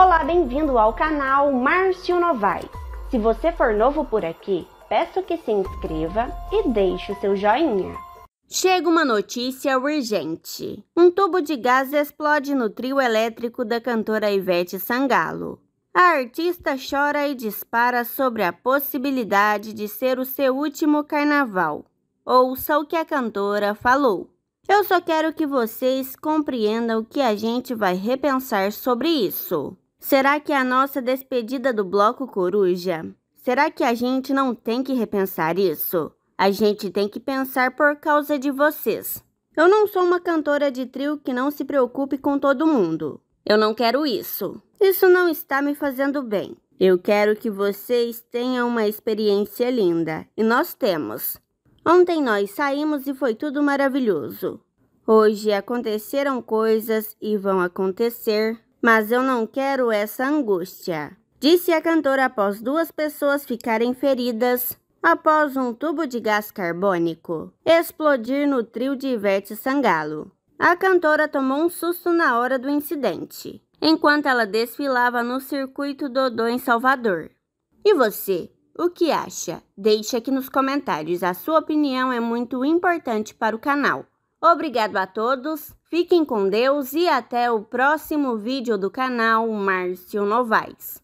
Olá, bem-vindo ao canal Márcio Novaes. Se você for novo por aqui, peço que se inscreva e deixe o seu joinha. Chega uma notícia urgente. Um tubo de gás explode no trio elétrico da cantora Ivete Sangalo. A artista chora e dispara sobre a possibilidade de ser o seu último carnaval. Ouça o que a cantora falou. Eu só quero que vocês compreendam que a gente vai repensar sobre isso. Será que é a nossa despedida do Bloco Coruja? Será que a gente não tem que repensar isso? A gente tem que pensar por causa de vocês. Eu não sou uma cantora de trio que não se preocupe com todo mundo. Eu não quero isso. Isso não está me fazendo bem. Eu quero que vocês tenham uma experiência linda, e nós temos. Ontem nós saímos e foi tudo maravilhoso. Hoje aconteceram coisas e vão acontecer mas eu não quero essa angústia, disse a cantora após duas pessoas ficarem feridas após um tubo de gás carbônico explodir no trio de Ivete Sangalo. A cantora tomou um susto na hora do incidente, enquanto ela desfilava no circuito Dodô em Salvador. E você, o que acha? Deixe aqui nos comentários. A sua opinião é muito importante para o canal. Obrigado a todos, fiquem com Deus e até o próximo vídeo do canal Márcio Novaes.